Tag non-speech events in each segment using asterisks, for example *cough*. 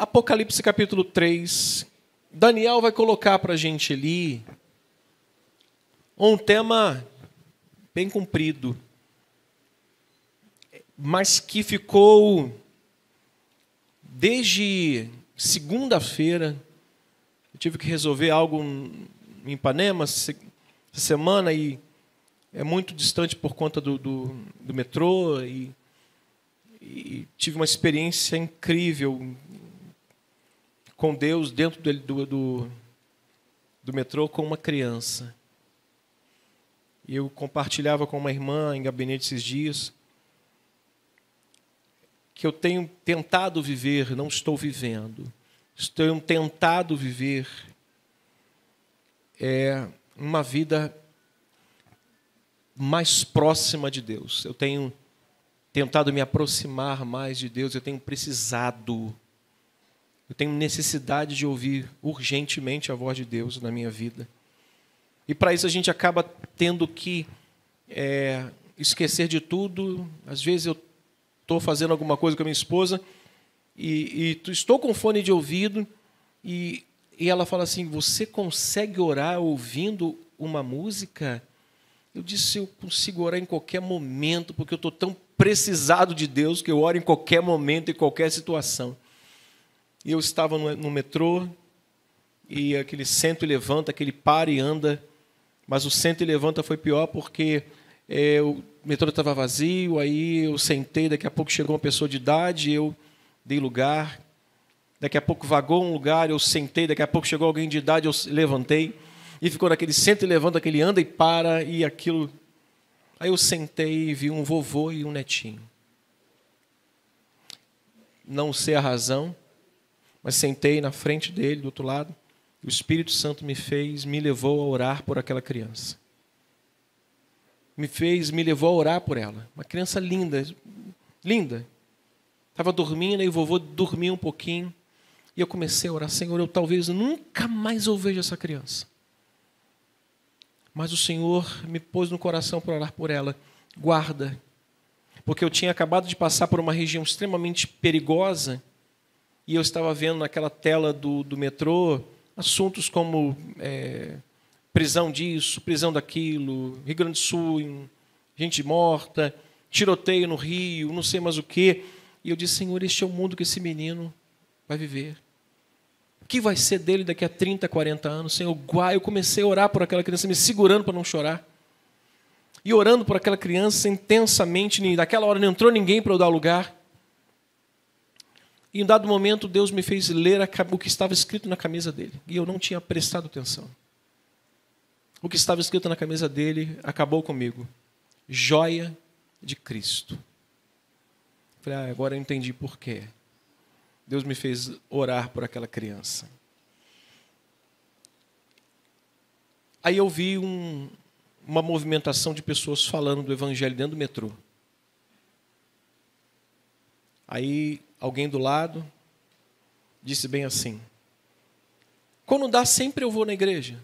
Apocalipse capítulo 3. Daniel vai colocar para a gente ali um tema bem comprido, mas que ficou desde segunda-feira. Eu tive que resolver algo em Ipanema essa semana e é muito distante por conta do, do, do metrô e, e tive uma experiência incrível com Deus dentro do, do, do, do metrô com uma criança. E eu compartilhava com uma irmã em gabinete esses dias que eu tenho tentado viver, não estou vivendo. Estou tentado viver é uma vida mais próxima de Deus. Eu tenho tentado me aproximar mais de Deus, eu tenho precisado eu tenho necessidade de ouvir urgentemente a voz de Deus na minha vida. E para isso a gente acaba tendo que é, esquecer de tudo. Às vezes eu estou fazendo alguma coisa com a minha esposa e, e estou com fone de ouvido e, e ela fala assim: Você consegue orar ouvindo uma música? Eu disse: Eu consigo orar em qualquer momento, porque eu estou tão precisado de Deus que eu oro em qualquer momento, em qualquer situação. E eu estava no, no metrô, e aquele senta e levanta, aquele para e anda. Mas o senta e levanta foi pior porque é, o metrô estava vazio, aí eu sentei, daqui a pouco chegou uma pessoa de idade, eu dei lugar. Daqui a pouco vagou um lugar, eu sentei, daqui a pouco chegou alguém de idade, eu levantei. E ficou naquele senta e levanta, aquele anda e para, e aquilo. Aí eu sentei e vi um vovô e um netinho. Não sei a razão, mas sentei na frente dele, do outro lado, e o Espírito Santo me fez, me levou a orar por aquela criança. Me fez, me levou a orar por ela. Uma criança linda, linda. Estava dormindo, e o vovô dormia um pouquinho. E eu comecei a orar, Senhor, eu talvez nunca mais eu veja essa criança. Mas o Senhor me pôs no coração para orar por ela. Guarda. Porque eu tinha acabado de passar por uma região extremamente perigosa e eu estava vendo naquela tela do, do metrô assuntos como é, prisão disso, prisão daquilo, Rio Grande do Sul, gente morta, tiroteio no Rio, não sei mais o quê. E eu disse, Senhor, este é o mundo que esse menino vai viver. O que vai ser dele daqui a 30, 40 anos? Senhor, guai, eu comecei a orar por aquela criança, me segurando para não chorar. E orando por aquela criança intensamente, naquela hora não entrou ninguém para eu dar lugar. E em um dado momento, Deus me fez ler o que estava escrito na camisa dele. E eu não tinha prestado atenção. O que estava escrito na camisa dele acabou comigo. Joia de Cristo. Falei, ah, agora eu entendi por quê. Deus me fez orar por aquela criança. Aí eu vi um, uma movimentação de pessoas falando do evangelho dentro do metrô. Aí alguém do lado disse bem assim: Quando dá, sempre eu vou na igreja.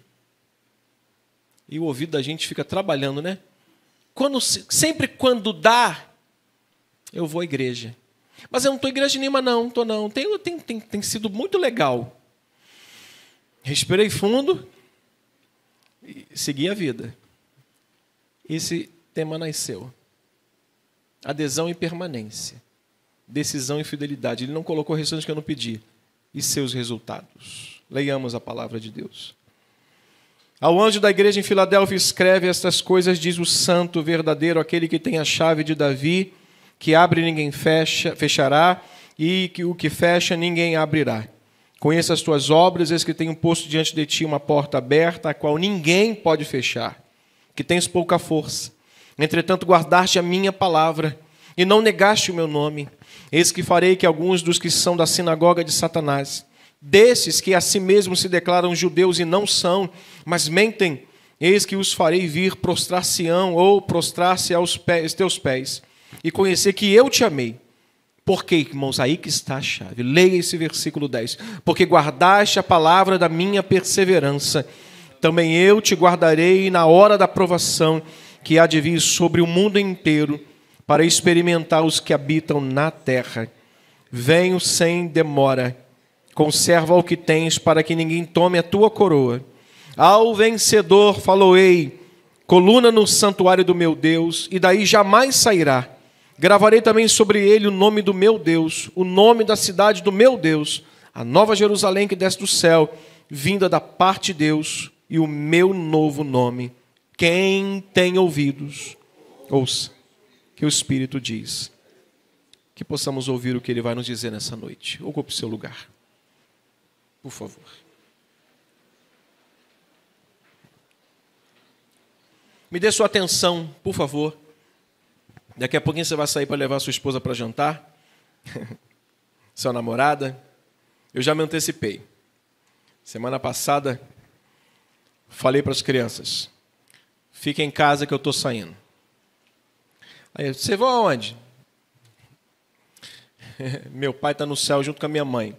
E o ouvido da gente fica trabalhando, né? Quando, sempre quando dá, eu vou à igreja. Mas eu não estou igreja nenhuma, não, estou não. Tem, tem, tem, tem sido muito legal. Respirei fundo e segui a vida. Esse tema nasceu. Adesão e permanência decisão e fidelidade. Ele não colocou restantes que eu não pedi. E seus resultados. Leiamos a palavra de Deus. Ao anjo da igreja em Filadélfia escreve estas coisas, diz o santo verdadeiro, aquele que tem a chave de Davi, que abre ninguém fecha, fechará, e que o que fecha ninguém abrirá. Conheça as tuas obras, eis que tenho posto diante de ti uma porta aberta, a qual ninguém pode fechar, que tens pouca força. Entretanto, guardaste a minha palavra, e não negaste o meu nome. Eis que farei que alguns dos que são da sinagoga de Satanás, desses que a si mesmos se declaram judeus e não são, mas mentem, eis que os farei vir prostrar-se-ão ou prostrar-se aos pés, teus pés, e conhecer que eu te amei. Porque, irmãos, aí que está a chave. Leia esse versículo 10. Porque guardaste a palavra da minha perseverança, também eu te guardarei na hora da provação que há de vir sobre o mundo inteiro para experimentar os que habitam na terra. Venho sem demora. Conserva o que tens, para que ninguém tome a tua coroa. Ao vencedor falou: Ei, coluna no santuário do meu Deus, e daí jamais sairá. Gravarei também sobre ele o nome do meu Deus, o nome da cidade do meu Deus, a nova Jerusalém que desce do céu, vinda da parte de Deus, e o meu novo nome. Quem tem ouvidos, ouça que o Espírito diz. Que possamos ouvir o que ele vai nos dizer nessa noite. Ocupe o seu lugar, por favor. Me dê sua atenção, por favor. Daqui a pouquinho você vai sair para levar sua esposa para jantar, *laughs* sua namorada. Eu já me antecipei. Semana passada, falei para as crianças: fiquem em casa que eu estou saindo. Aí, você vai aonde? *laughs* Meu pai está no céu junto com a minha mãe.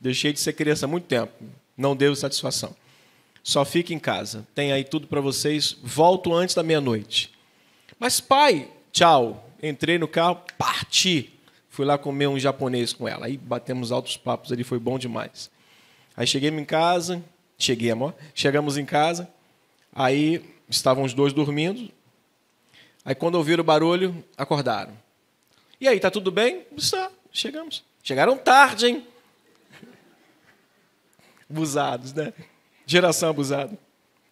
Deixei de ser criança há muito tempo. Não devo satisfação. Só fica em casa. Tem aí tudo para vocês. Volto antes da meia-noite. Mas, pai, tchau. Entrei no carro, parti. Fui lá comer um japonês com ela. Aí batemos altos papos ali, foi bom demais. Aí cheguei em casa, cheguei, amor. Chegamos em casa, aí estavam os dois dormindo, Aí quando ouviram o barulho, acordaram. E aí, tá tudo bem? Está, chegamos. Chegaram tarde, hein? Abusados, né? Geração abusada.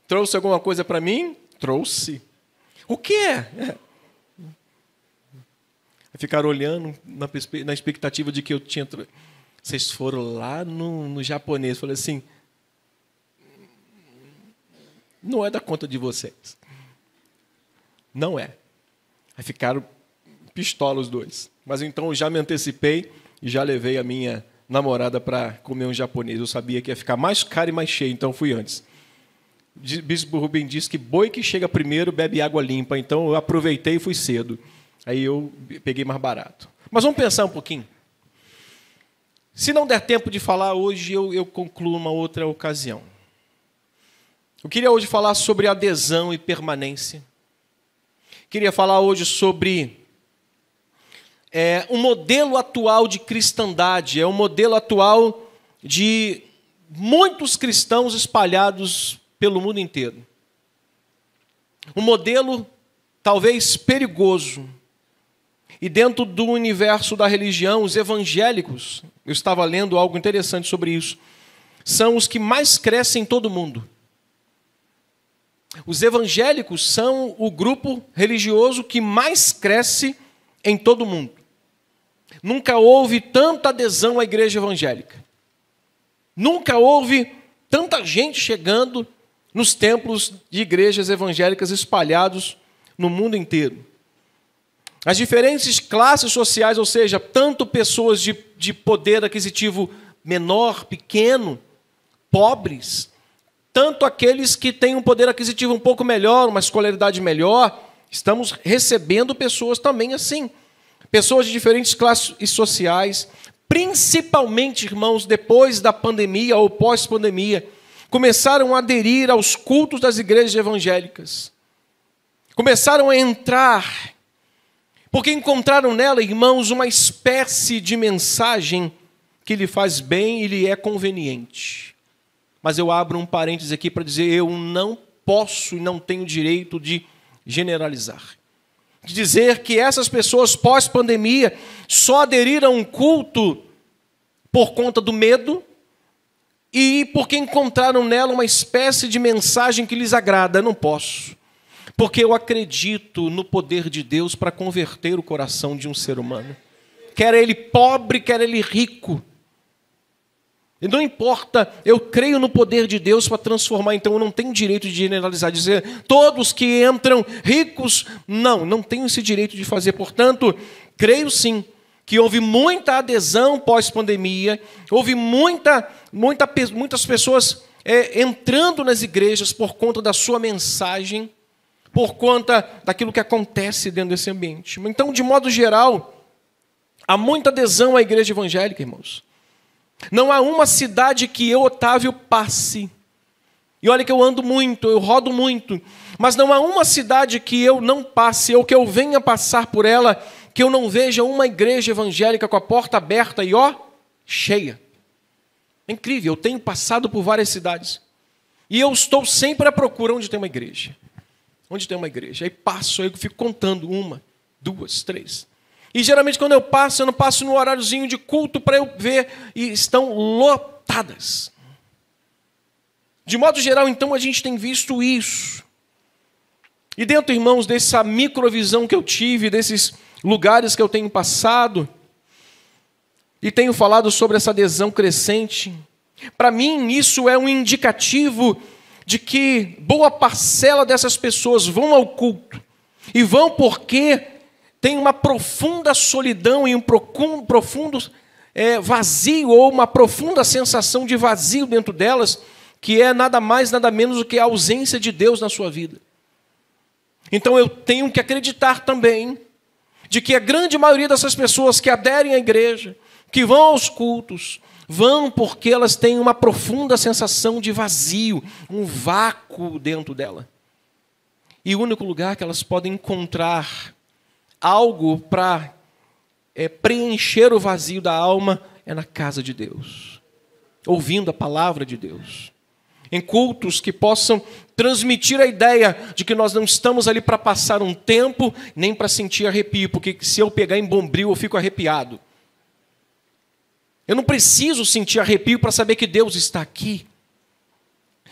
Trouxe alguma coisa para mim? Trouxe. O que é? Ficaram olhando na, na expectativa de que eu tinha. Vocês foram lá no, no japonês. Falei assim: hum, não é da conta de vocês. Não é. Aí ficaram pistola os dois. Mas então eu já me antecipei e já levei a minha namorada para comer um japonês. Eu sabia que ia ficar mais caro e mais cheio, então fui antes. Bispo Rubem disse que boi que chega primeiro bebe água limpa, então eu aproveitei e fui cedo. Aí eu peguei mais barato. Mas vamos pensar um pouquinho. Se não der tempo de falar hoje, eu, eu concluo uma outra ocasião. Eu queria hoje falar sobre adesão e permanência. Queria falar hoje sobre é, o um modelo atual de cristandade, é o um modelo atual de muitos cristãos espalhados pelo mundo inteiro. Um modelo talvez perigoso. E dentro do universo da religião, os evangélicos, eu estava lendo algo interessante sobre isso, são os que mais crescem em todo mundo. Os evangélicos são o grupo religioso que mais cresce em todo o mundo. Nunca houve tanta adesão à igreja evangélica. Nunca houve tanta gente chegando nos templos de igrejas evangélicas espalhados no mundo inteiro. As diferentes classes sociais, ou seja, tanto pessoas de, de poder aquisitivo menor, pequeno, pobres, tanto aqueles que têm um poder aquisitivo um pouco melhor, uma escolaridade melhor, estamos recebendo pessoas também assim. Pessoas de diferentes classes sociais, principalmente, irmãos, depois da pandemia ou pós-pandemia, começaram a aderir aos cultos das igrejas evangélicas. Começaram a entrar, porque encontraram nela, irmãos, uma espécie de mensagem que lhe faz bem e lhe é conveniente mas eu abro um parênteses aqui para dizer: eu não posso e não tenho direito de generalizar. De dizer que essas pessoas pós-pandemia só aderiram a um culto por conta do medo e porque encontraram nela uma espécie de mensagem que lhes agrada. Eu não posso. Porque eu acredito no poder de Deus para converter o coração de um ser humano. Quer ele pobre, quer ele rico. E não importa, eu creio no poder de Deus para transformar, então eu não tenho direito de generalizar, dizer todos que entram ricos. Não, não tenho esse direito de fazer. Portanto, creio sim que houve muita adesão pós-pandemia, houve muita, muita, muitas pessoas é, entrando nas igrejas por conta da sua mensagem, por conta daquilo que acontece dentro desse ambiente. Então, de modo geral, há muita adesão à igreja evangélica, irmãos. Não há uma cidade que eu, Otávio, passe. E olha que eu ando muito, eu rodo muito, mas não há uma cidade que eu não passe ou que eu venha passar por ela que eu não veja uma igreja evangélica com a porta aberta e ó, cheia. É incrível, eu tenho passado por várias cidades. E eu estou sempre à procura onde tem uma igreja. Onde tem uma igreja. Aí passo, aí eu fico contando uma, duas, três. E geralmente quando eu passo, eu não passo no horáriozinho de culto para eu ver e estão lotadas. De modo geral, então, a gente tem visto isso. E dentro, irmãos, dessa microvisão que eu tive, desses lugares que eu tenho passado, e tenho falado sobre essa adesão crescente, para mim isso é um indicativo de que boa parcela dessas pessoas vão ao culto e vão porque tem uma profunda solidão e um profundo é, vazio, ou uma profunda sensação de vazio dentro delas, que é nada mais, nada menos do que a ausência de Deus na sua vida. Então eu tenho que acreditar também de que a grande maioria dessas pessoas que aderem à igreja, que vão aos cultos, vão porque elas têm uma profunda sensação de vazio, um vácuo dentro dela. E o único lugar que elas podem encontrar algo para é, preencher o vazio da alma é na casa de Deus, ouvindo a palavra de Deus. Em cultos que possam transmitir a ideia de que nós não estamos ali para passar um tempo, nem para sentir arrepio, porque se eu pegar em bombril eu fico arrepiado. Eu não preciso sentir arrepio para saber que Deus está aqui.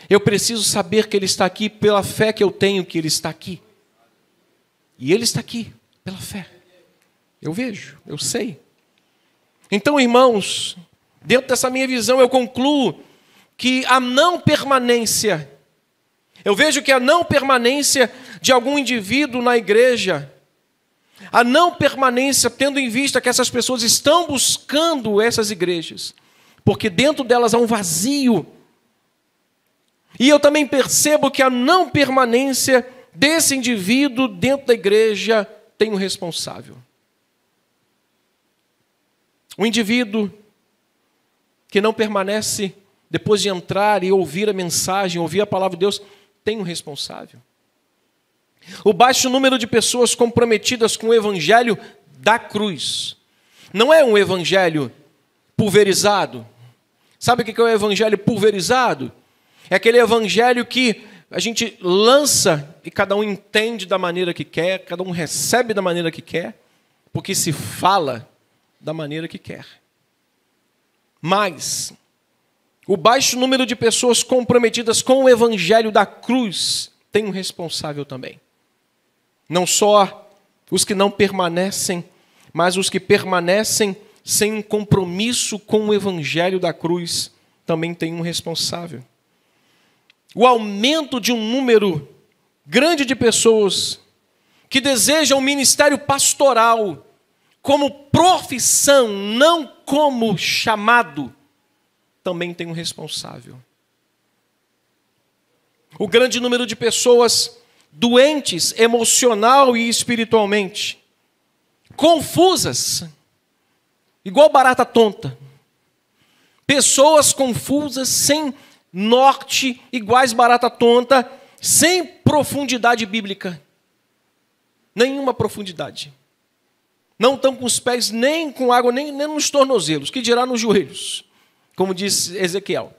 Eu preciso saber que Ele está aqui pela fé que eu tenho que Ele está aqui. E Ele está aqui. Pela fé. Eu vejo, eu sei. Então, irmãos, dentro dessa minha visão, eu concluo que a não permanência, eu vejo que a não permanência de algum indivíduo na igreja, a não permanência, tendo em vista que essas pessoas estão buscando essas igrejas, porque dentro delas há um vazio. E eu também percebo que a não permanência desse indivíduo dentro da igreja tem um responsável. O indivíduo que não permanece depois de entrar e ouvir a mensagem, ouvir a palavra de Deus, tem um responsável. O baixo número de pessoas comprometidas com o evangelho da cruz. Não é um evangelho pulverizado. Sabe o que é o evangelho pulverizado? É aquele evangelho que a gente lança e cada um entende da maneira que quer, cada um recebe da maneira que quer, porque se fala da maneira que quer. Mas o baixo número de pessoas comprometidas com o evangelho da cruz tem um responsável também. Não só os que não permanecem, mas os que permanecem sem um compromisso com o evangelho da cruz também têm um responsável o aumento de um número grande de pessoas que desejam o ministério pastoral como profissão, não como chamado, também tem um responsável. O grande número de pessoas doentes emocional e espiritualmente, confusas, igual barata tonta. Pessoas confusas sem norte, iguais barata tonta, sem profundidade bíblica. Nenhuma profundidade. Não estão com os pés nem com água, nem, nem nos tornozelos, que dirá nos joelhos, como diz Ezequiel.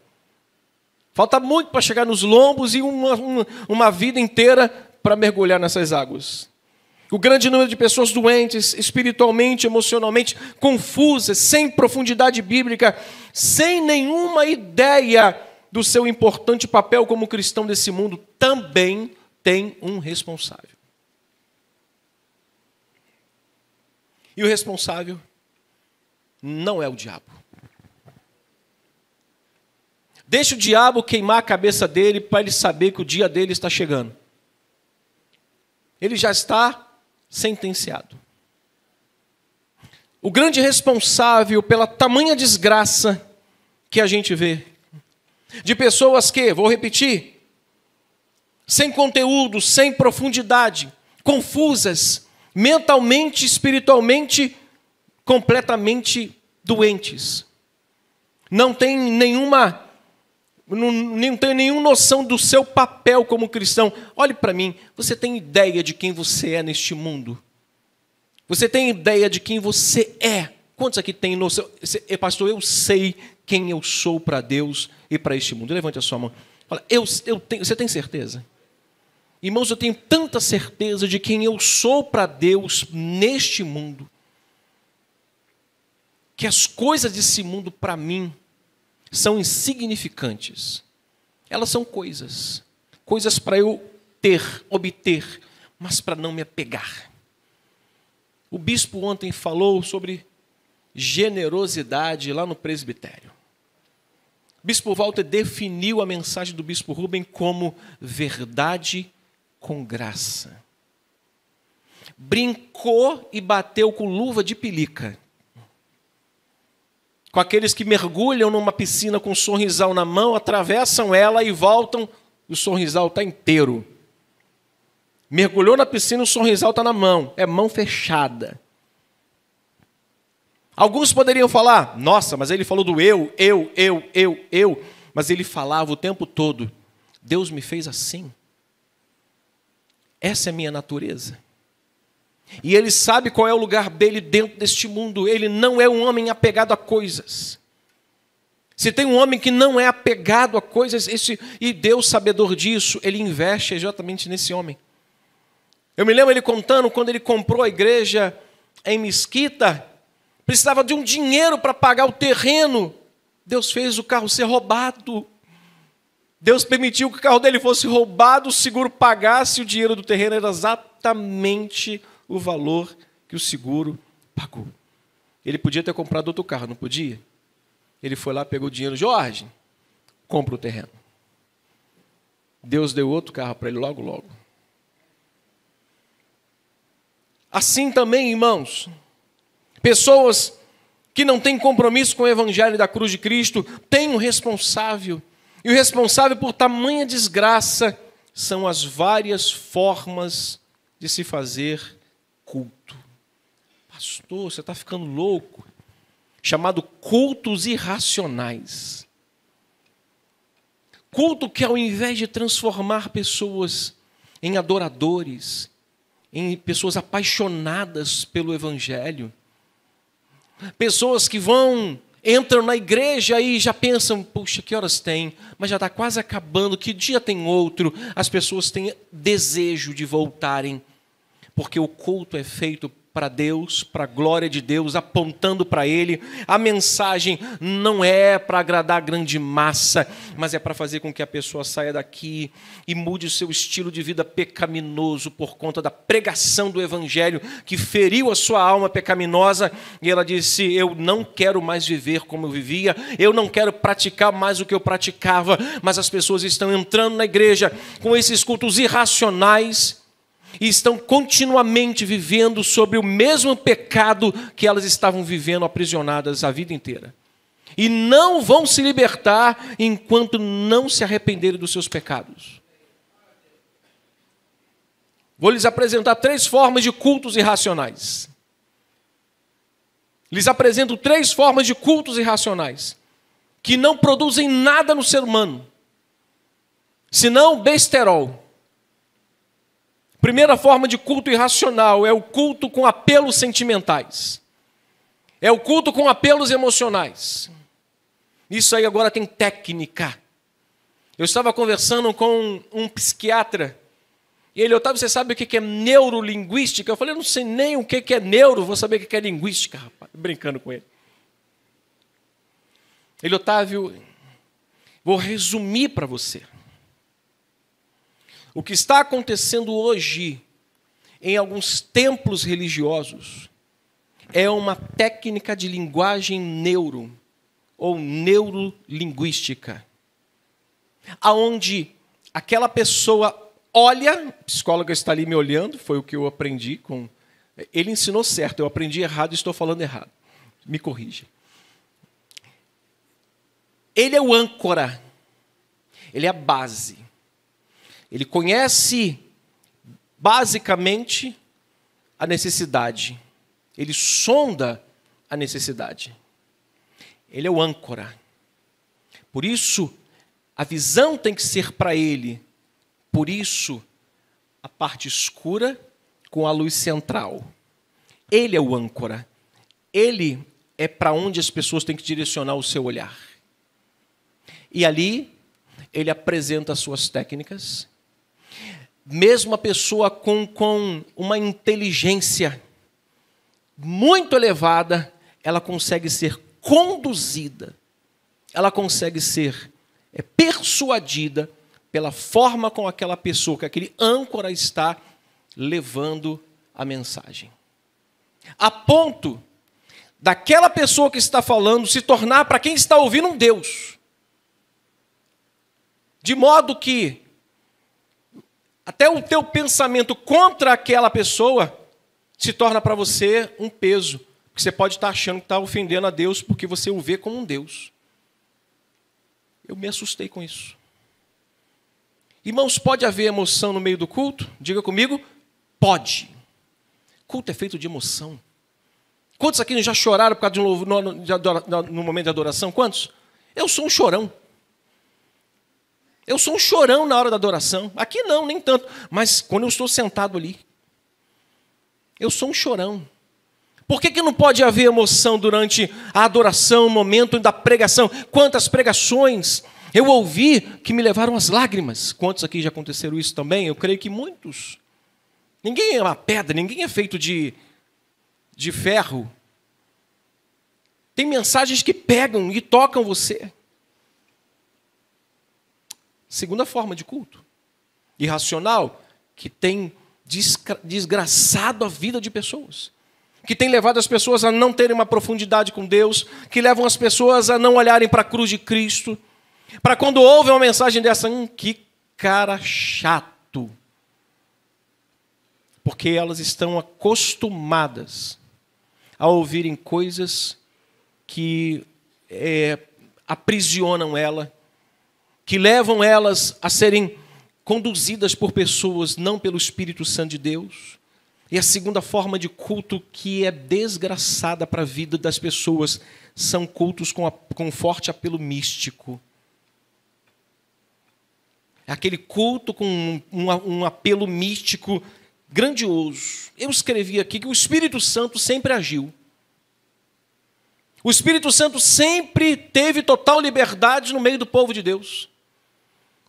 Falta muito para chegar nos lombos e uma, uma, uma vida inteira para mergulhar nessas águas. O grande número de pessoas doentes, espiritualmente, emocionalmente, confusas, sem profundidade bíblica, sem nenhuma ideia do seu importante papel como cristão desse mundo, também tem um responsável. E o responsável não é o diabo. Deixa o diabo queimar a cabeça dele para ele saber que o dia dele está chegando. Ele já está sentenciado. O grande responsável pela tamanha desgraça que a gente vê de pessoas que, vou repetir, sem conteúdo, sem profundidade, confusas, mentalmente, espiritualmente, completamente doentes. Não tem nenhuma não, não tem nenhuma noção do seu papel como cristão. Olhe para mim, você tem ideia de quem você é neste mundo? Você tem ideia de quem você é? Quantos aqui têm noção? Eh, pastor, eu sei quem eu sou para Deus e para este mundo. Levante a sua mão. Fala, eu, eu tenho, você tem certeza? Irmãos, eu tenho tanta certeza de quem eu sou para Deus neste mundo, que as coisas desse mundo para mim são insignificantes. Elas são coisas, coisas para eu ter, obter, mas para não me apegar. O bispo ontem falou sobre generosidade lá no presbitério. Bispo Walter definiu a mensagem do Bispo Rubem como verdade com graça. Brincou e bateu com luva de pelica. Com aqueles que mergulham numa piscina com um sorrisal na mão, atravessam ela e voltam, o sorrisal está inteiro. Mergulhou na piscina, o sorrisal está na mão, é mão fechada. Alguns poderiam falar, nossa, mas ele falou do eu, eu, eu, eu, eu, mas ele falava o tempo todo: Deus me fez assim. Essa é minha natureza. E ele sabe qual é o lugar dele dentro deste mundo. Ele não é um homem apegado a coisas. Se tem um homem que não é apegado a coisas, esse, e Deus, sabedor disso, ele investe exatamente nesse homem. Eu me lembro ele contando quando ele comprou a igreja em Mesquita, precisava de um dinheiro para pagar o terreno. Deus fez o carro ser roubado. Deus permitiu que o carro dele fosse roubado, o seguro pagasse o dinheiro do terreno, era exatamente o valor que o seguro pagou. Ele podia ter comprado outro carro, não podia? Ele foi lá, pegou o dinheiro, Jorge, compra o terreno. Deus deu outro carro para ele logo, logo. Assim também, irmãos, Pessoas que não têm compromisso com o evangelho da cruz de Cristo têm um responsável. E o responsável por tamanha desgraça são as várias formas de se fazer culto. Pastor, você está ficando louco. Chamado cultos irracionais. Culto que, ao invés de transformar pessoas em adoradores, em pessoas apaixonadas pelo Evangelho, Pessoas que vão, entram na igreja e já pensam: puxa, que horas tem? Mas já está quase acabando, que dia tem outro? As pessoas têm desejo de voltarem, porque o culto é feito para Deus, para a glória de Deus, apontando para Ele. A mensagem não é para agradar a grande massa, mas é para fazer com que a pessoa saia daqui e mude o seu estilo de vida pecaminoso por conta da pregação do Evangelho que feriu a sua alma pecaminosa. E ela disse: Eu não quero mais viver como eu vivia, eu não quero praticar mais o que eu praticava, mas as pessoas estão entrando na igreja com esses cultos irracionais e estão continuamente vivendo sobre o mesmo pecado que elas estavam vivendo aprisionadas a vida inteira. E não vão se libertar enquanto não se arrependerem dos seus pecados. Vou lhes apresentar três formas de cultos irracionais. Lhes apresento três formas de cultos irracionais que não produzem nada no ser humano, senão besterol Primeira forma de culto irracional é o culto com apelos sentimentais. É o culto com apelos emocionais. Isso aí agora tem técnica. Eu estava conversando com um psiquiatra e ele, Otávio, você sabe o que é neurolinguística? Eu falei, eu não sei nem o que é neuro, vou saber o que é linguística, rapaz. Brincando com ele. Ele, Otávio, vou resumir para você. O que está acontecendo hoje em alguns templos religiosos é uma técnica de linguagem neuro ou neurolinguística, aonde aquela pessoa olha, o psicólogo está ali me olhando, foi o que eu aprendi com ele ensinou certo, eu aprendi errado e estou falando errado. Me corrija. Ele é o âncora. Ele é a base. Ele conhece basicamente a necessidade. Ele sonda a necessidade. Ele é o âncora. Por isso, a visão tem que ser para ele. Por isso, a parte escura com a luz central. Ele é o âncora. Ele é para onde as pessoas têm que direcionar o seu olhar. E ali, ele apresenta as suas técnicas, mesmo a pessoa com, com uma inteligência muito elevada, ela consegue ser conduzida, ela consegue ser é, persuadida pela forma com aquela pessoa, que aquele âncora está levando a mensagem. A ponto daquela pessoa que está falando se tornar, para quem está ouvindo, um Deus. De modo que até o teu pensamento contra aquela pessoa se torna para você um peso. Porque você pode estar achando que está ofendendo a Deus porque você o vê como um Deus. Eu me assustei com isso. Irmãos, pode haver emoção no meio do culto? Diga comigo, pode. Culto é feito de emoção. Quantos aqui já choraram por causa de um no, no, no momento de adoração? Quantos? Eu sou um chorão. Eu sou um chorão na hora da adoração. Aqui não, nem tanto. Mas quando eu estou sentado ali, eu sou um chorão. Por que, que não pode haver emoção durante a adoração, o momento da pregação? Quantas pregações eu ouvi que me levaram às lágrimas. Quantos aqui já aconteceram isso também? Eu creio que muitos. Ninguém é uma pedra, ninguém é feito de, de ferro. Tem mensagens que pegam e tocam você. Segunda forma de culto. Irracional, que tem desgraçado a vida de pessoas. Que tem levado as pessoas a não terem uma profundidade com Deus, que levam as pessoas a não olharem para a cruz de Cristo. Para quando ouvem uma mensagem dessa, hum, que cara chato. Porque elas estão acostumadas a ouvirem coisas que é, aprisionam ela que levam elas a serem conduzidas por pessoas não pelo Espírito Santo de Deus. E a segunda forma de culto que é desgraçada para a vida das pessoas são cultos com, a, com forte apelo místico. É aquele culto com um, um, um apelo místico grandioso. Eu escrevi aqui que o Espírito Santo sempre agiu. O Espírito Santo sempre teve total liberdade no meio do povo de Deus.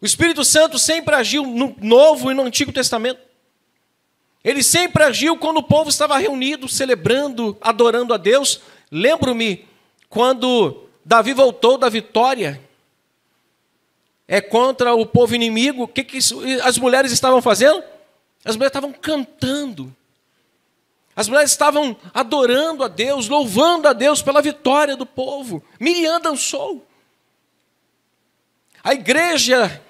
O Espírito Santo sempre agiu no Novo e no Antigo Testamento. Ele sempre agiu quando o povo estava reunido, celebrando, adorando a Deus. Lembro-me quando Davi voltou da vitória é contra o povo inimigo. O que, que isso, as mulheres estavam fazendo? As mulheres estavam cantando. As mulheres estavam adorando a Deus, louvando a Deus pela vitória do povo. Miriam dançou. A igreja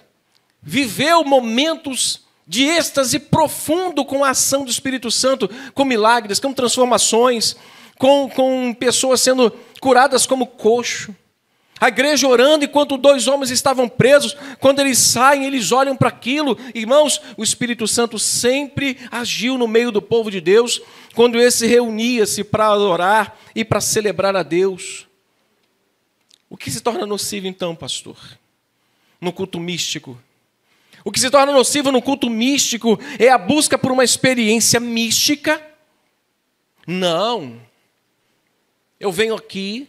viveu momentos de êxtase profundo com a ação do Espírito Santo, com milagres, com transformações, com, com pessoas sendo curadas como coxo. A igreja orando enquanto dois homens estavam presos, quando eles saem, eles olham para aquilo. Irmãos, o Espírito Santo sempre agiu no meio do povo de Deus, quando esse reunia-se para orar e para celebrar a Deus. O que se torna nocivo então, pastor? No culto místico, o que se torna nocivo no culto místico é a busca por uma experiência mística. Não. Eu venho aqui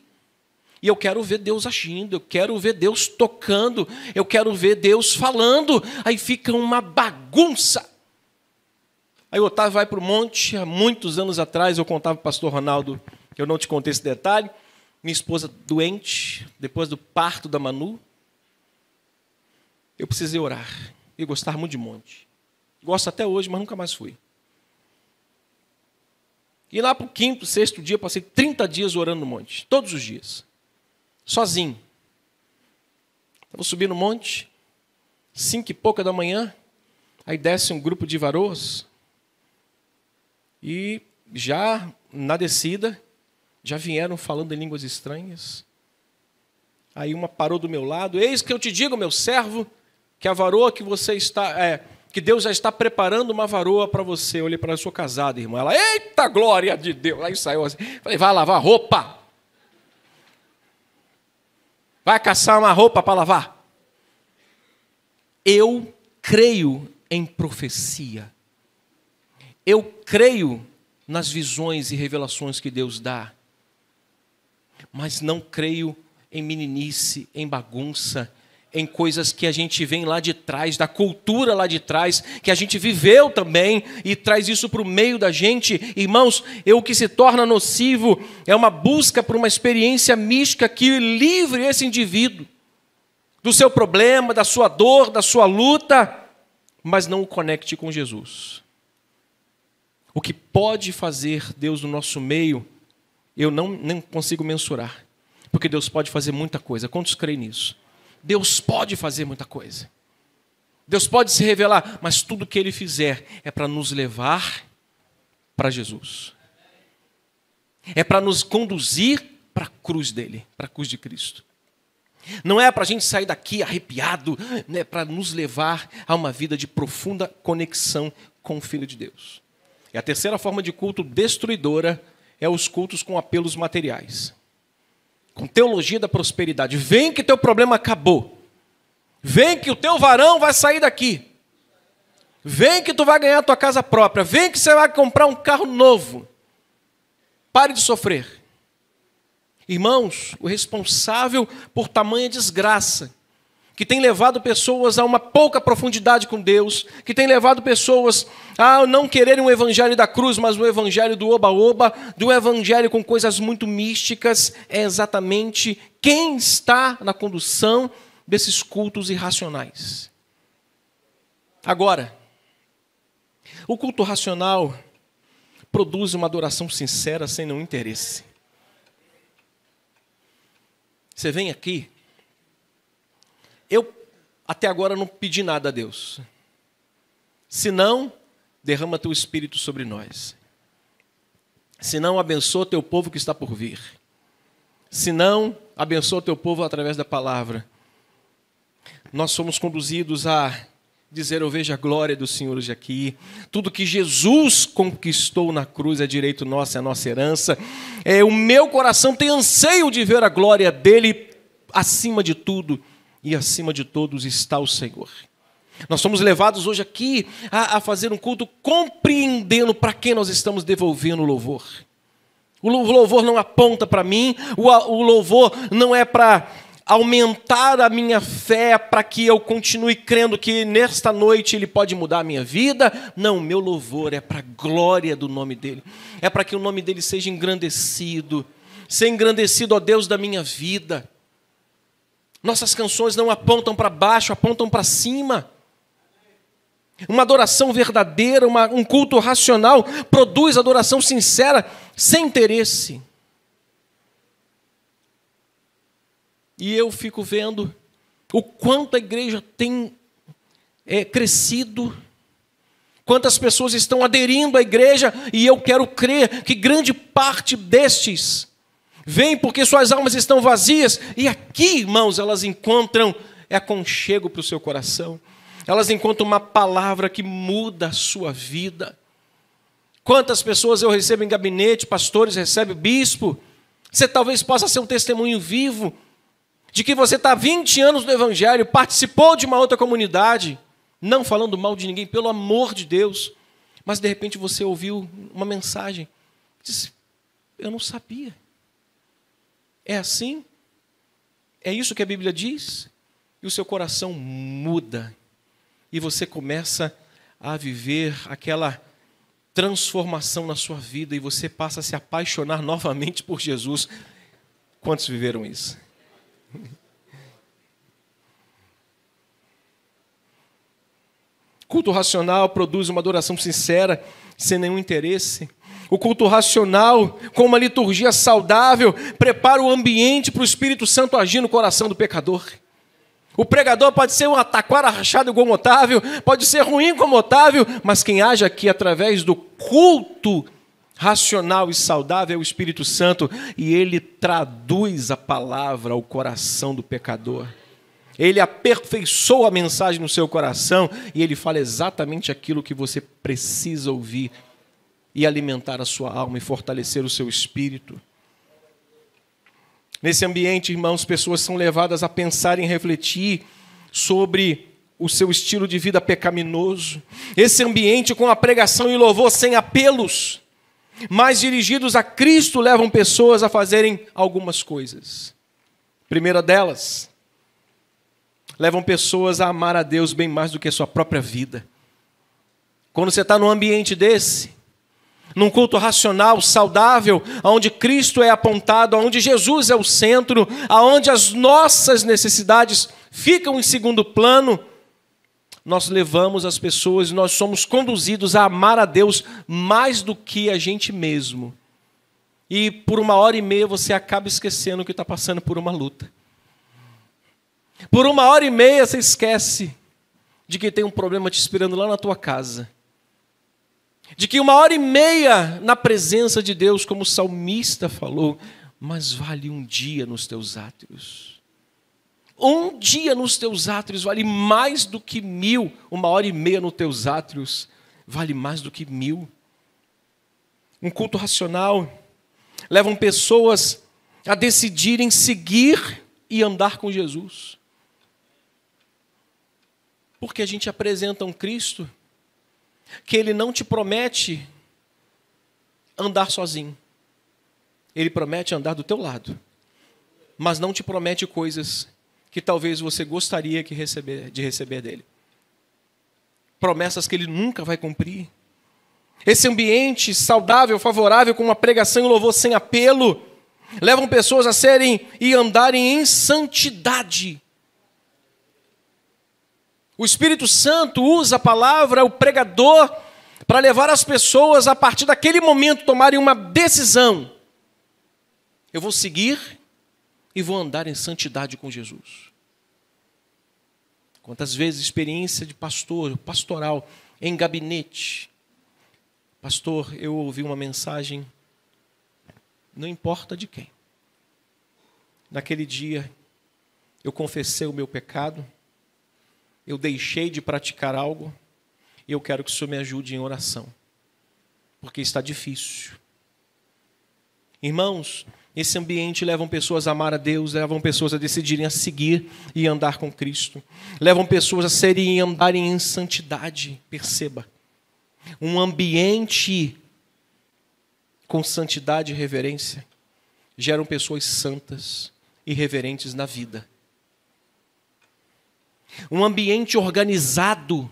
e eu quero ver Deus agindo, eu quero ver Deus tocando, eu quero ver Deus falando. Aí fica uma bagunça. Aí o Otávio vai para o monte, há muitos anos atrás, eu contava para o pastor Ronaldo, que eu não te contei esse detalhe, minha esposa doente, depois do parto da Manu, eu precisei orar e gostava muito de monte. Gosto até hoje, mas nunca mais fui. E lá para o quinto, sexto dia, passei 30 dias orando no monte, todos os dias, sozinho. Estava vou subir no monte, cinco e pouca da manhã, aí desce um grupo de varôs, e já na descida, já vieram falando em línguas estranhas. Aí uma parou do meu lado, eis que eu te digo, meu servo, que a varoa que você está. É, que Deus já está preparando uma varoa para você. Eu olhei para a sua casada, irmã. Ela, eita glória de Deus! Aí saiu assim. Falei, vai lavar roupa. Vai caçar uma roupa para lavar. Eu creio em profecia. Eu creio nas visões e revelações que Deus dá. Mas não creio em meninice, em bagunça, em coisas que a gente vem lá de trás, da cultura lá de trás, que a gente viveu também e traz isso para o meio da gente. Irmãos, é o que se torna nocivo é uma busca por uma experiência mística que livre esse indivíduo do seu problema, da sua dor, da sua luta, mas não o conecte com Jesus. O que pode fazer Deus no nosso meio, eu não, não consigo mensurar, porque Deus pode fazer muita coisa. Quantos creem nisso? Deus pode fazer muita coisa. Deus pode se revelar, mas tudo que ele fizer é para nos levar para Jesus. É para nos conduzir para a cruz dele, para a cruz de Cristo. Não é para a gente sair daqui arrepiado, é para nos levar a uma vida de profunda conexão com o Filho de Deus. E a terceira forma de culto destruidora é os cultos com apelos materiais com teologia da prosperidade. Vem que teu problema acabou. Vem que o teu varão vai sair daqui. Vem que tu vai ganhar tua casa própria. Vem que você vai comprar um carro novo. Pare de sofrer. Irmãos, o responsável por tamanha desgraça que tem levado pessoas a uma pouca profundidade com Deus, que tem levado pessoas a não quererem o evangelho da cruz, mas o evangelho do oba-oba, do evangelho com coisas muito místicas, é exatamente quem está na condução desses cultos irracionais. Agora, o culto racional produz uma adoração sincera sem nenhum interesse. Você vem aqui eu até agora não pedi nada a Deus. Se não, derrama teu espírito sobre nós. Se não, abençoa teu povo que está por vir. Se não, abençoa teu povo através da palavra. Nós somos conduzidos a dizer: Eu vejo a glória do Senhor hoje aqui. Tudo que Jesus conquistou na cruz é direito nosso, é nossa herança. É, o meu coração tem anseio de ver a glória dele acima de tudo e acima de todos está o Senhor. Nós somos levados hoje aqui a, a fazer um culto compreendendo para quem nós estamos devolvendo o louvor. O louvor não aponta para mim, o, o louvor não é para aumentar a minha fé para que eu continue crendo que nesta noite ele pode mudar a minha vida. Não, meu louvor é para a glória do nome dele. É para que o nome dele seja engrandecido. Ser engrandecido, ó Deus, da minha vida. Nossas canções não apontam para baixo, apontam para cima. Uma adoração verdadeira, uma, um culto racional, produz adoração sincera, sem interesse. E eu fico vendo o quanto a igreja tem é, crescido, quantas pessoas estão aderindo à igreja, e eu quero crer que grande parte destes Vem porque suas almas estão vazias. E aqui, irmãos, elas encontram aconchego para o seu coração. Elas encontram uma palavra que muda a sua vida. Quantas pessoas eu recebo em gabinete, pastores recebem, bispo. Você talvez possa ser um testemunho vivo de que você está 20 anos no Evangelho, participou de uma outra comunidade, não falando mal de ninguém, pelo amor de Deus, mas de repente você ouviu uma mensagem. Disse, eu não sabia. É assim? É isso que a Bíblia diz? E o seu coração muda. E você começa a viver aquela transformação na sua vida e você passa a se apaixonar novamente por Jesus. Quantos viveram isso? Culto racional produz uma adoração sincera, sem nenhum interesse o culto racional, com uma liturgia saudável, prepara o ambiente para o Espírito Santo agir no coração do pecador. O pregador pode ser um ataquara rachado como Otávio, pode ser ruim como Otávio, mas quem age aqui através do culto racional e saudável é o Espírito Santo e ele traduz a palavra ao coração do pecador. Ele aperfeiçoa a mensagem no seu coração e ele fala exatamente aquilo que você precisa ouvir e alimentar a sua alma e fortalecer o seu espírito. Nesse ambiente, irmãos, pessoas são levadas a pensar e refletir sobre o seu estilo de vida pecaminoso. Esse ambiente com a pregação e louvor sem apelos, mas dirigidos a Cristo, levam pessoas a fazerem algumas coisas. Primeira delas, levam pessoas a amar a Deus bem mais do que a sua própria vida. Quando você está num ambiente desse, num culto racional, saudável, onde Cristo é apontado, onde Jesus é o centro, aonde as nossas necessidades ficam em segundo plano, nós levamos as pessoas, nós somos conduzidos a amar a Deus mais do que a gente mesmo. E por uma hora e meia você acaba esquecendo que está passando por uma luta. Por uma hora e meia você esquece de que tem um problema te esperando lá na tua casa de que uma hora e meia na presença de Deus, como o salmista falou, mas vale um dia nos teus átrios. Um dia nos teus átrios vale mais do que mil, uma hora e meia nos teus átrios vale mais do que mil. Um culto racional levam pessoas a decidirem seguir e andar com Jesus. Porque a gente apresenta um Cristo que ele não te promete andar sozinho. Ele promete andar do teu lado, mas não te promete coisas que talvez você gostaria que receber, de receber dele. Promessas que ele nunca vai cumprir. Esse ambiente saudável, favorável, com uma pregação e louvor sem apelo, levam pessoas a serem e andarem em santidade o Espírito Santo usa a palavra, o pregador, para levar as pessoas a partir daquele momento tomarem uma decisão. Eu vou seguir e vou andar em santidade com Jesus. Quantas vezes experiência de pastor, pastoral, em gabinete. Pastor, eu ouvi uma mensagem, não importa de quem. Naquele dia, eu confessei o meu pecado eu deixei de praticar algo, e eu quero que o Senhor me ajude em oração, porque está difícil. Irmãos, esse ambiente levam pessoas a amar a Deus, levam pessoas a decidirem a seguir e andar com Cristo, levam pessoas a serem e andarem em santidade, perceba. Um ambiente com santidade e reverência geram pessoas santas e reverentes na vida. Um ambiente organizado.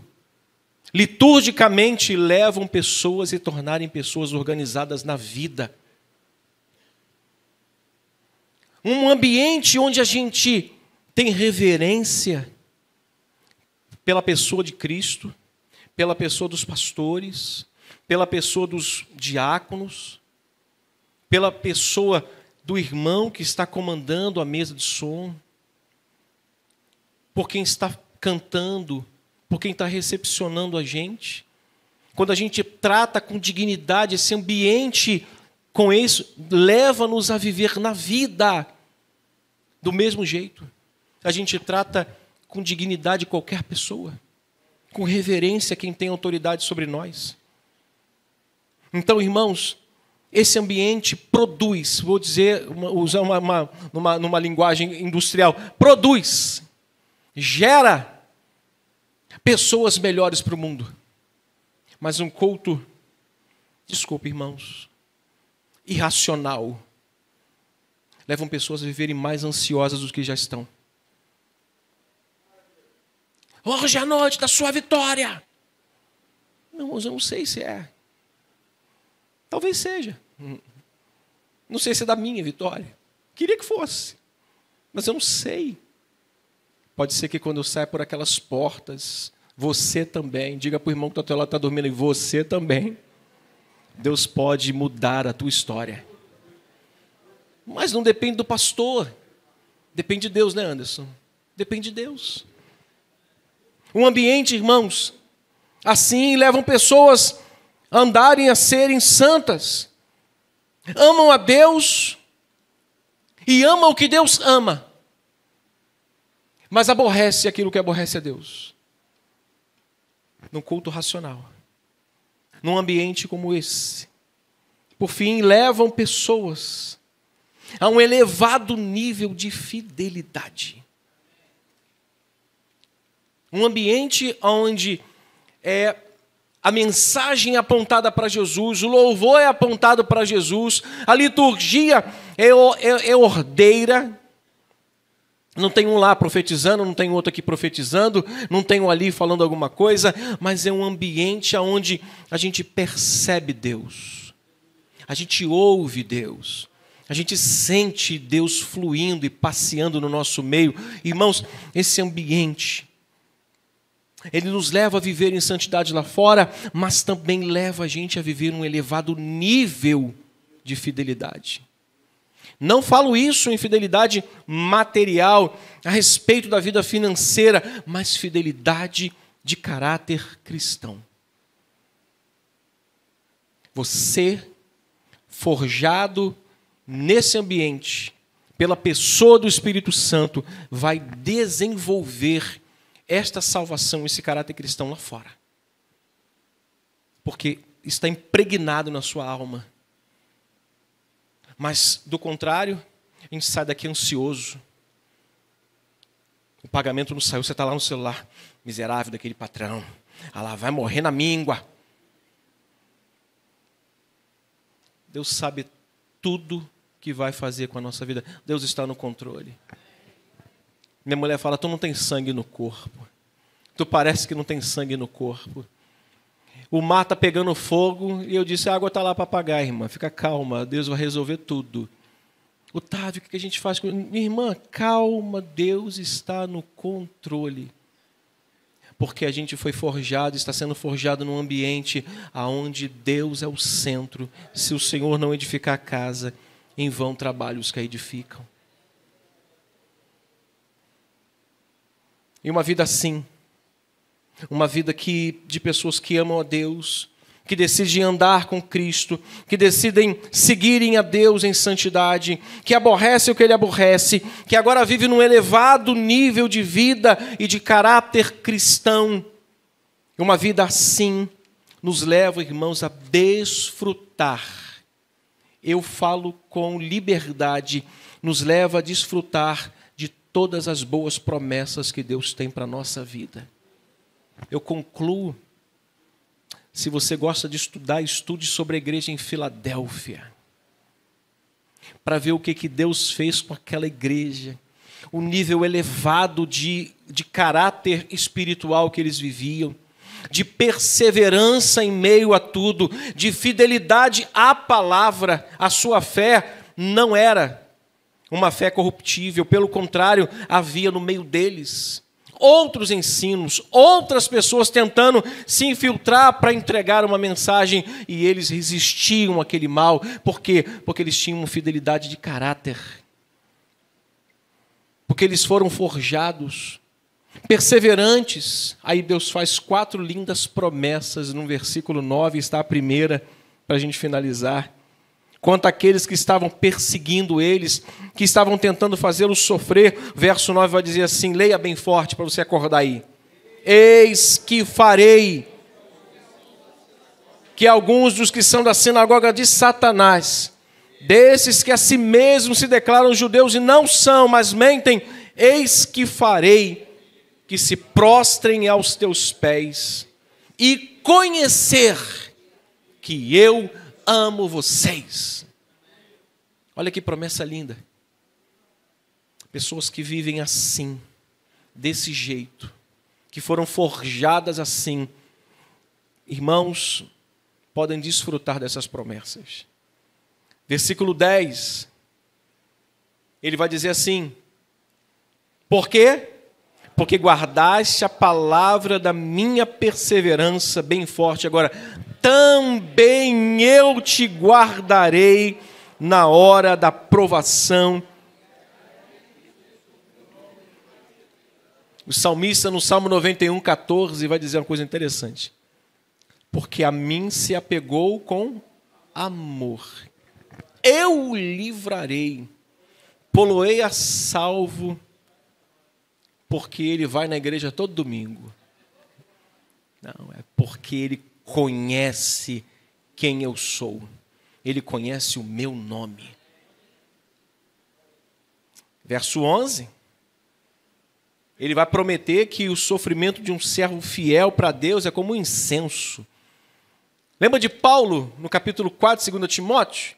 Liturgicamente levam pessoas a se tornarem pessoas organizadas na vida. Um ambiente onde a gente tem reverência pela pessoa de Cristo, pela pessoa dos pastores, pela pessoa dos diáconos, pela pessoa do irmão que está comandando a mesa de som, por quem está cantando, por quem está recepcionando a gente. Quando a gente trata com dignidade esse ambiente, com isso, leva-nos a viver na vida do mesmo jeito. A gente trata com dignidade qualquer pessoa, com reverência quem tem autoridade sobre nós. Então, irmãos, esse ambiente produz, vou dizer, usando usar uma, uma, numa linguagem industrial, produz gera pessoas melhores para o mundo. Mas um culto, desculpe, irmãos, irracional, levam pessoas a viverem mais ansiosas do que já estão. Hoje é a noite da sua vitória. Não, eu não sei se é. Talvez seja. Não sei se é da minha vitória. Queria que fosse. Mas eu não sei. Pode ser que quando sai por aquelas portas, você também, diga para o irmão que está teu lado está dormindo, e você também. Deus pode mudar a tua história. Mas não depende do pastor. Depende de Deus, né, Anderson? Depende de Deus. Um ambiente, irmãos, assim levam pessoas a andarem a serem santas. Amam a Deus e amam o que Deus ama mas aborrece aquilo que aborrece a Deus. Num culto racional, num ambiente como esse. Por fim, levam pessoas a um elevado nível de fidelidade. Um ambiente onde é a mensagem é apontada para Jesus, o louvor é apontado para Jesus, a liturgia é, é, é ordeira, não tem um lá profetizando, não tem outro aqui profetizando, não tem um ali falando alguma coisa, mas é um ambiente onde a gente percebe Deus, a gente ouve Deus, a gente sente Deus fluindo e passeando no nosso meio. Irmãos, esse ambiente, ele nos leva a viver em santidade lá fora, mas também leva a gente a viver um elevado nível de fidelidade. Não falo isso em fidelidade material, a respeito da vida financeira, mas fidelidade de caráter cristão. Você, forjado nesse ambiente, pela pessoa do Espírito Santo, vai desenvolver esta salvação, esse caráter cristão lá fora. Porque está impregnado na sua alma mas, do contrário, a gente sai daqui ansioso. O pagamento não saiu, você está lá no celular, miserável daquele patrão. Ah lá, vai morrer na míngua. Deus sabe tudo que vai fazer com a nossa vida. Deus está no controle. Minha mulher fala: Tu não tem sangue no corpo. Tu parece que não tem sangue no corpo o mar está pegando fogo, e eu disse: a água está lá para apagar, irmã, fica calma, Deus vai resolver tudo. Otávio, o que a gente faz com. irmã, calma, Deus está no controle. Porque a gente foi forjado, está sendo forjado num ambiente aonde Deus é o centro. Se o Senhor não edificar a casa, em vão trabalham os que a edificam. E uma vida assim, uma vida que, de pessoas que amam a Deus, que decidem andar com Cristo, que decidem seguirem a Deus em santidade, que aborrece o que ele aborrece, que agora vive num elevado nível de vida e de caráter cristão. Uma vida assim nos leva, irmãos, a desfrutar. Eu falo com liberdade, nos leva a desfrutar de todas as boas promessas que Deus tem para a nossa vida eu concluo. Se você gosta de estudar, estude sobre a igreja em Filadélfia. Para ver o que, que Deus fez com aquela igreja, o nível elevado de, de caráter espiritual que eles viviam, de perseverança em meio a tudo, de fidelidade à palavra. A sua fé não era uma fé corruptível, pelo contrário, havia no meio deles outros ensinos, outras pessoas tentando se infiltrar para entregar uma mensagem e eles resistiam àquele mal. Por quê? Porque eles tinham fidelidade de caráter. Porque eles foram forjados, perseverantes. Aí Deus faz quatro lindas promessas no versículo 9, está a primeira, para a gente finalizar quanto àqueles que estavam perseguindo eles, que estavam tentando fazê-los sofrer. Verso 9 vai dizer assim: leia bem forte para você acordar aí. Eis que farei que alguns dos que são da sinagoga de Satanás, desses que a si mesmos se declaram judeus e não são, mas mentem, eis que farei que se prostrem aos teus pés e conhecer que eu amo vocês. Olha que promessa linda. Pessoas que vivem assim, desse jeito, que foram forjadas assim, irmãos, podem desfrutar dessas promessas. Versículo 10, ele vai dizer assim: Por quê? Porque guardaste a palavra da minha perseverança bem forte. Agora, também eu te guardarei na hora da provação. O salmista, no Salmo 91, 14, vai dizer uma coisa interessante. Porque a mim se apegou com amor. Eu o livrarei, poloei a salvo, porque ele vai na igreja todo domingo. Não, é porque ele conhece quem eu sou, Ele conhece o meu nome. Verso 11. Ele vai prometer que o sofrimento de um servo fiel para Deus é como um incenso. Lembra de Paulo, no capítulo 4, 2 Timóteo?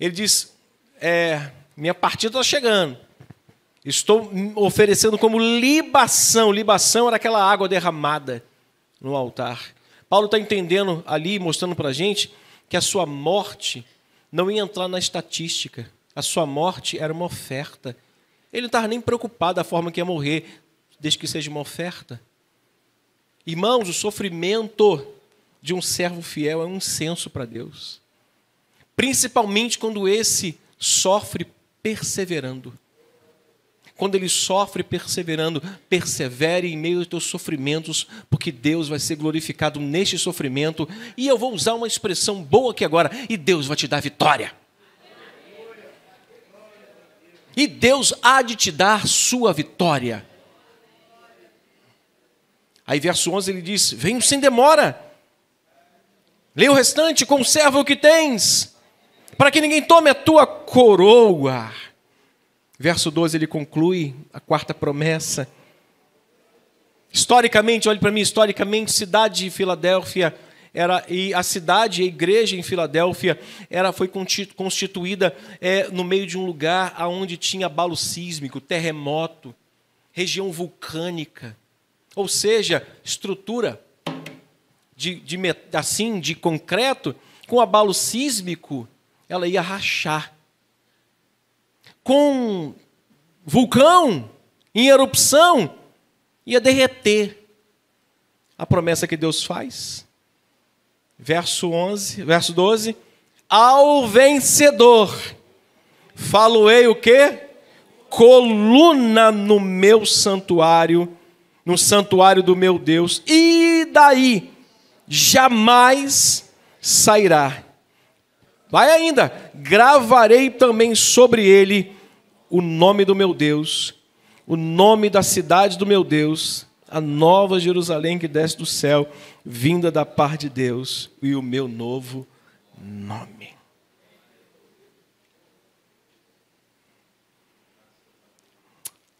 Ele diz: é, Minha partida está chegando. Estou oferecendo como libação. Libação era aquela água derramada no altar. Paulo está entendendo ali, mostrando para a gente, que a sua morte não ia entrar na estatística. A sua morte era uma oferta. Ele não estava nem preocupado da forma que ia morrer, desde que seja uma oferta. Irmãos, o sofrimento de um servo fiel é um incenso para Deus. Principalmente quando esse sofre perseverando. Quando ele sofre perseverando, persevere em meio aos teus sofrimentos, porque Deus vai ser glorificado neste sofrimento. E eu vou usar uma expressão boa aqui agora: e Deus vai te dar vitória. E Deus há de te dar sua vitória. Aí, verso 11, ele diz: Venho sem demora. Leia o restante, conserva o que tens, para que ninguém tome a tua coroa. Verso 12 ele conclui a quarta promessa. Historicamente, olhe para mim, historicamente, cidade de Filadélfia era e a cidade, a igreja em Filadélfia era foi constituída é, no meio de um lugar aonde tinha abalo sísmico, terremoto, região vulcânica, ou seja, estrutura de, de assim de concreto com abalo sísmico, ela ia rachar com vulcão em erupção, ia derreter a promessa que Deus faz. Verso 11, verso 12, ao vencedor faloei o quê? Coluna no meu santuário, no santuário do meu Deus, e daí jamais sairá. Vai ainda, gravarei também sobre ele o nome do meu Deus, o nome da cidade do meu Deus, a nova Jerusalém que desce do céu, vinda da parte de Deus, e o meu novo nome.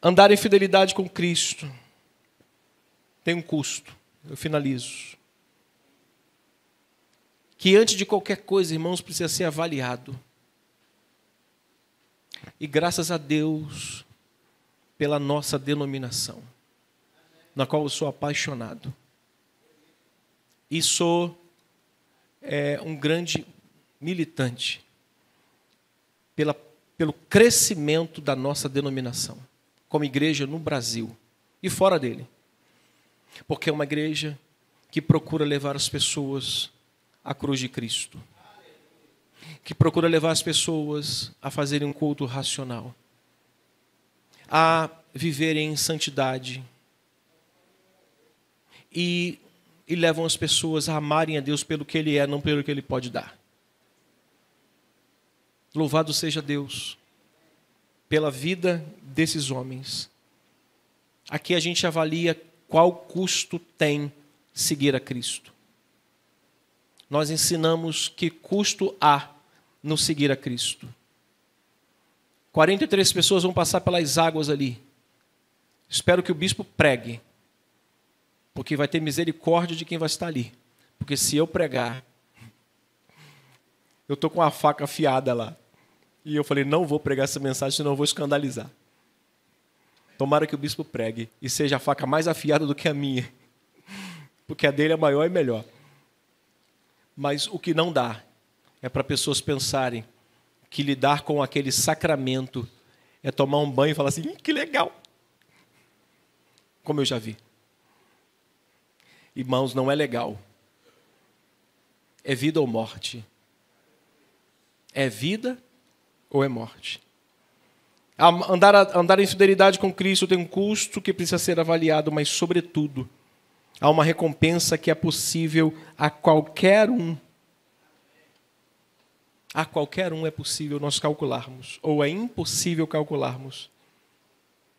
Andar em fidelidade com Cristo tem um custo. Eu finalizo. Que antes de qualquer coisa, irmãos, precisa ser avaliado. E graças a Deus pela nossa denominação, na qual eu sou apaixonado. E sou é, um grande militante pela, pelo crescimento da nossa denominação, como igreja no Brasil e fora dele. Porque é uma igreja que procura levar as pessoas à cruz de Cristo que procura levar as pessoas a fazerem um culto racional, a viverem em santidade. E, e levam as pessoas a amarem a Deus pelo que Ele é, não pelo que Ele pode dar. Louvado seja Deus pela vida desses homens. Aqui a gente avalia qual custo tem seguir a Cristo. Nós ensinamos que custo há no seguir a Cristo. 43 pessoas vão passar pelas águas ali. Espero que o bispo pregue, porque vai ter misericórdia de quem vai estar ali. Porque se eu pregar, eu estou com a faca afiada lá. E eu falei: não vou pregar essa mensagem, senão eu vou escandalizar. Tomara que o bispo pregue e seja a faca mais afiada do que a minha, *laughs* porque a dele é maior e melhor. Mas o que não dá é para pessoas pensarem que lidar com aquele sacramento é tomar um banho e falar assim: hum, que legal! Como eu já vi. Irmãos, não é legal. É vida ou morte? É vida ou é morte? Andar, andar em fidelidade com Cristo tem um custo que precisa ser avaliado, mas, sobretudo, há uma recompensa que é possível a qualquer um a qualquer um é possível nós calcularmos, ou é impossível calcularmos,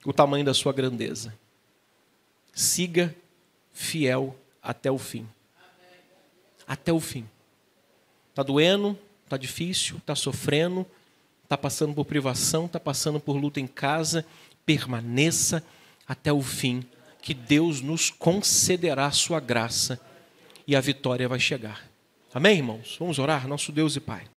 o tamanho da sua grandeza. Siga fiel até o fim. Até o fim. Está doendo, está difícil, está sofrendo, está passando por privação, está passando por luta em casa. Permaneça até o fim, que Deus nos concederá a sua graça e a vitória vai chegar. Amém, irmãos? Vamos orar, nosso Deus e Pai.